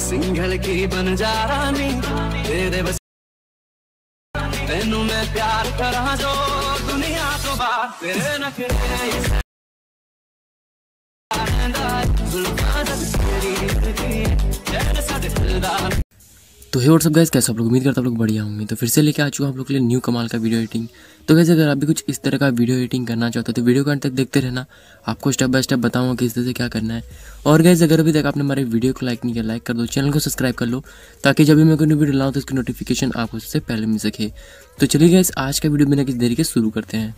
single की बन जा रानी तेरे बस तेन मैं प्यार करा जो दुनिया तो बाहर तेरे नखरे तो हे व्हाट्सअप गैस कैसे आप लोग उम्मीद करते आप लोग बढ़िया होंगे तो फिर से लेके आ चुका आप लोग के लिए न्यू कमाल का वीडियो एडिटिंग तो गैस अगर आप भी कुछ इस तरह का वीडियो एडिटिंग करना चाहते हो तो वीडियो का तक देखते रहना आपको स्टेप बाय स्टेप बताऊंगा किस तरह से क्या करना है और गैस अगर अभी तक आपने हमारे वीडियो को लाइक नहीं किया लाइक कर दो चैनल को सब्सक्राइब कर लो ताकि जब भी मैं कोई वीडियो लाऊँ तो उसकी नोटिफिकेशन आपको सबसे पहले मिल सके तो चलिए गैस आज का वीडियो बिना किसी देरी के शुरू करते हैं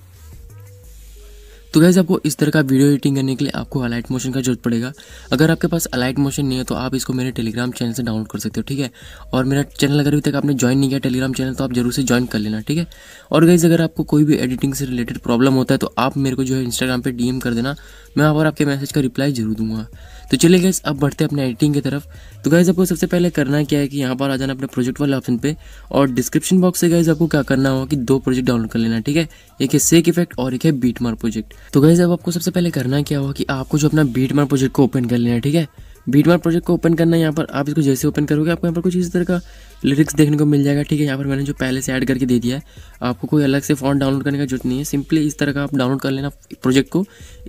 तो गैस आपको इस तरह का वीडियो एडिटिंग करने के लिए आपको अलाइट मोशन का जरूरत पड़ेगा अगर आपके पास अलाइट मोशन नहीं है तो आप इसको मेरे टेलीग्राम चैनल से डाउनलोड कर सकते हो ठीक है और मेरा चैनल अगर अभी तक आपने ज्वाइन नहीं किया टेलीग्राम चैनल तो आप जरूर से ज्वाइन कर लेना ठीक है और गैस अगर आपको कोई भी एडिटिंग से रिलेटेड प्रॉब्लम होता है तो आप मेरे को जो है इंस्टाग्राम पर डी कर देना मैं वहाँ पर आपके मैसेज का रिप्लाई जरूर दूंगा तो चलिए गैस अब बढ़ते हैं अपने एडिटिंग की तरफ तो गैस आपको सबसे पहले करना क्या है कि यहाँ पर आ जाना अपने प्रोजेक्ट वाले ऑप्शन पे और डिस्क्रिप्शन बॉक्स से गैस आपको क्या करना होगा कि दो प्रोजेक्ट डाउनलोड कर लेना ठीक है एक है सेक इफेक्ट और एक है मार प्रोजेक्ट तो गैस अब आपको सबसे पहले करना क्या होगा कि आपको जो अपना मार प्रोजेक्ट को ओपन कर लेना ठीक है बीट बार प्रोजेक्ट को ओपन करना है यहाँ पर आप इसको जैसे ओपन करोगे आपको यहाँ पर कुछ इस तरह का लिरिक्स देखने को मिल जाएगा ठीक है यहाँ पर मैंने जो पहले से ऐड करके दे दिया है आपको कोई अलग से फॉन्ट डाउनलोड करने का जरूरत नहीं है सिंपली इस तरह का आप डाउनलोड कर लेना प्रोजेक्ट को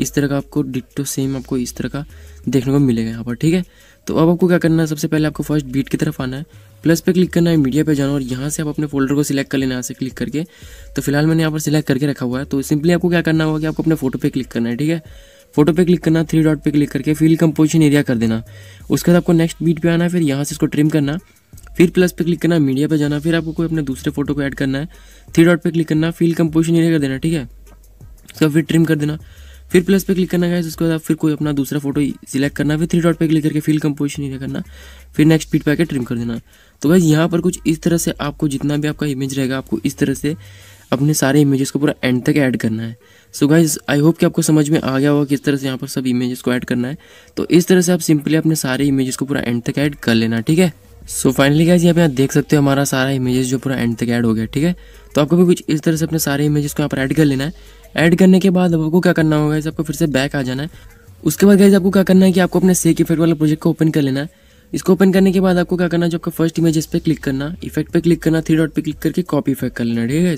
इस तरह का आपको डिटो सेम आपको इस तरह का देखने को मिलेगा यहाँ पर ठीक है तो अब आपको क्या करना है सबसे पहले आपको फर्स्ट बीट की तरफ आना है प्लस पे क्लिक करना है मीडिया पे जाना और यहाँ से आप अपने फोल्डर को सिलेक्ट कर लेना यहाँ से क्लिक करके तो फिलहाल मैंने यहाँ पर सिलेक्ट करके रखा हुआ है तो सिंपली आपको क्या करना होगा कि आपको अपने फोटो पे क्लिक करना है ठीक है फोटो पे क्लिक करना थ्री डॉट पे क्लिक करके फिल कंपोजिशन एरिया कर देना उसके बाद आपको नेक्स्ट बीट पे आना है फिर यहाँ से इसको ट्रिम करना फिर प्लस पे क्लिक करना मीडिया पे जाना फिर आपको कोई अपने दूसरे फोटो को ऐड करना है थ्री डॉट पे क्लिक करना फिल कंपोजिशन एरिया कर देना ठीक है उसका फिर ट्रिम कर देना फिर प्लस पे क्लिक करना है उसके बाद फिर कोई अपना दूसरा फोटो सिलेक्ट करना फिर थ्री डॉट पे क्लिक करके फील कंपोजिशन करना फिर नेक्स्ट पीट पैकेट ट्रिम कर देना तो भाई यहाँ पर कुछ इस तरह से आपको जितना भी आपका इमेज रहेगा आपको इस तरह से अपने सारे इमेजेस को पूरा एंड तक ऐड करना है सो गाइज आई होप कि आपको समझ में आ गया होगा किस तरह से यहाँ पर सब इमेजेस को ऐड करना है तो इस तरह से आप सिंपली अपने सारे इमेजेस को पूरा एंड तक ऐड कर लेना ठीक है सो फाइनली गाइज यहाँ पे आप देख सकते हो हमारा सारा इमेजेस जो पूरा एंड तक ऐड हो गया ठीक है तो आपको भी कुछ इस तरह से अपने सारे इमेजेस को यहाँ पर ऐड कर लेना है ऐड करने के बाद आपको क्या करना होगा आपको फिर से बैक आ जाना है उसके बाद गाइज आपको क्या करना है कि आपको अपने सेक इफेक्ट वाला प्रोजेक्ट को ओपन कर लेना है इसको ओपन करने के बाद आपको क्या करना है जो आपका फर्स्ट इमेज इस पर क्लिक करना इफेक्ट पे क्लिक करना थ्री डॉट पे क्लिक करके कॉपी इफेक्ट कर लेना ठीक है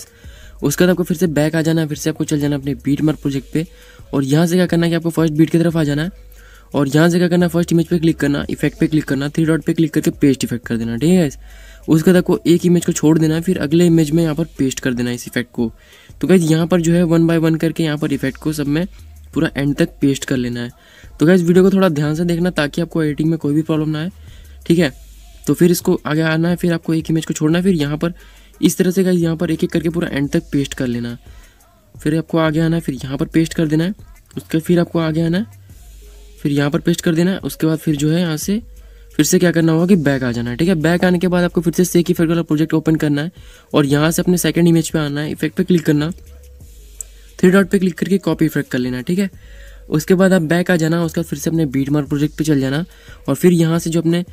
उसके बाद आपको फिर से बैक आ जाना है फिर से आपको चल जाना अपने बीट मार्क प्रोजेक्ट पे और यहाँ से क्या करना है कि आपको फर्स्ट बीट की तरफ आ जाना है और यहाँ से क्या करना है फर्स्ट इमेज पे क्लिक करना इफेक्ट पे क्लिक करना थ्री डॉट पे क्लिक करके पेस्ट इफेक्ट कर देना ठीक है उसके बाद आपको एक इमेज को छोड़ देना है फिर अगले इमेज में यहाँ पर पेस्ट कर देना है इस इफेक्ट को तो गैज़ यहाँ पर जो है वन बाय वन करके यहाँ पर इफेक्ट को सब में पूरा एंड तक पेस्ट कर लेना है तो गैज़ वीडियो को थोड़ा ध्यान से देखना ताकि आपको एडिटिंग में कोई भी प्रॉब्लम ना आए ठीक है तो फिर इसको आगे आना है फिर आपको एक इमेज को छोड़ना है फिर यहाँ पर इस तरह से गैज़ यहाँ पर एक एक करके पूरा एंड तक पेस्ट कर लेना है फिर आपको आगे आना है फिर यहाँ पर पेस्ट कर देना है उसके फिर आपको आगे आना है फिर यहाँ पर पेस्ट कर देना है उसके बाद फिर जो है यहाँ से फिर से क्या करना होगा कि बैक आ जाना है ठीक है बैक आने के बाद आपको फिर से सेक इफेक्ट वाला प्रोजेक्ट ओपन करना है और यहाँ से अपने सेकंड इमेज पे आना है इफेक्ट पे क्लिक करना थ्री डॉट पे क्लिक करके कॉपी इफेक्ट कर लेना ठीक है उसके बाद आप बैक आ जाना उसके बाद फिर से अपने बीट मार प्रोजेक्ट पे चल जाना और फिर यहाँ से जो अपने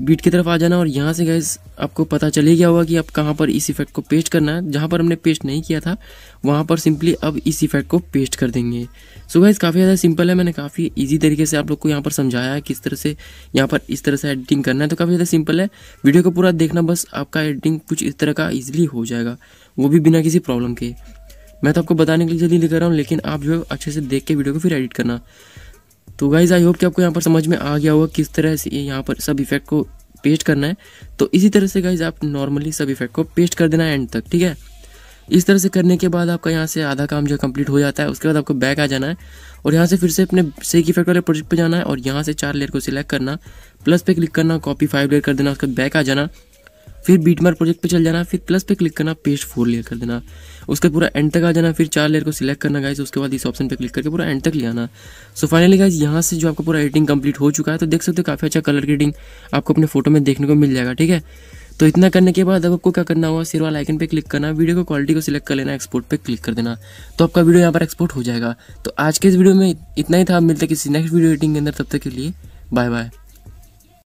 बीट की तरफ आ जाना और यहाँ से गैस आपको पता चले गया होगा कि आप कहाँ पर इस इफेक्ट को पेस्ट करना है जहाँ पर हमने पेस्ट नहीं किया था वहाँ पर सिंपली अब इस इफेक्ट को पेस्ट कर देंगे सो गैस काफ़ी ज़्यादा सिंपल है मैंने काफ़ी इजी तरीके से आप लोग को यहाँ पर समझाया है किस तरह से यहाँ पर इस तरह से एडिटिंग करना है तो काफ़ी ज़्यादा सिंपल है वीडियो को पूरा देखना बस आपका एडिटिंग कुछ इस तरह का ईजिली हो जाएगा वो भी बिना किसी प्रॉब्लम के मैं तो आपको बताने के लिए जल्दी लेकर रहा हूँ लेकिन आप जो अच्छे से देख के वीडियो को फिर एडिट करना तो गाइज़ आई होप कि आपको यहाँ पर समझ में आ गया होगा किस तरह से यहाँ पर सब इफेक्ट को पेस्ट करना है तो इसी तरह से गाइज आप नॉर्मली सब इफेक्ट को पेस्ट कर देना है एंड तक ठीक है इस तरह से करने के बाद आपका यहाँ से आधा काम जो कंप्लीट हो जाता है उसके बाद आपको बैक आ जाना है और यहाँ से फिर से अपने सेक इफेक्ट वाले प्रोजेक्ट पे जाना है और यहाँ से चार लेयर को सिलेक्ट करना प्लस पे क्लिक करना कॉपी फाइव लेयर कर देना उसके बाद बैक आ जाना फिर बीटमार प्रोजेक्ट पे चल जाना फिर प्लस पे क्लिक करना पेस्ट फोर लेयर कर देना उसके पूरा एंड तक आ जाना फिर चार लेयर को सिलेक्ट करना गाइज उसके बाद इस ऑप्शन पे क्लिक करके पूरा एंड तक ले आना सो फाइनली गाइज यहाँ से जो आपका पूरा एडिटिंग कंप्लीट हो चुका है तो देख सकते हो काफ़ी अच्छा कलर ग्रेडिंग आपको अपने फोटो में देखने को मिल जाएगा ठीक है तो इतना करने के बाद अब आपको क्या करना होगा सिर वाला आइकन पे क्लिक करना वीडियो को क्वालिटी को सिलेक्ट कर लेना एक्सपोर्ट पे क्लिक कर देना तो आपका वीडियो यहाँ पर एक्सपोर्ट हो जाएगा तो आज के इस वीडियो में इतना ही था मिलते किसी नेक्स्ट वीडियो एडिटिंग के अंदर तब तक के लिए बाय बाय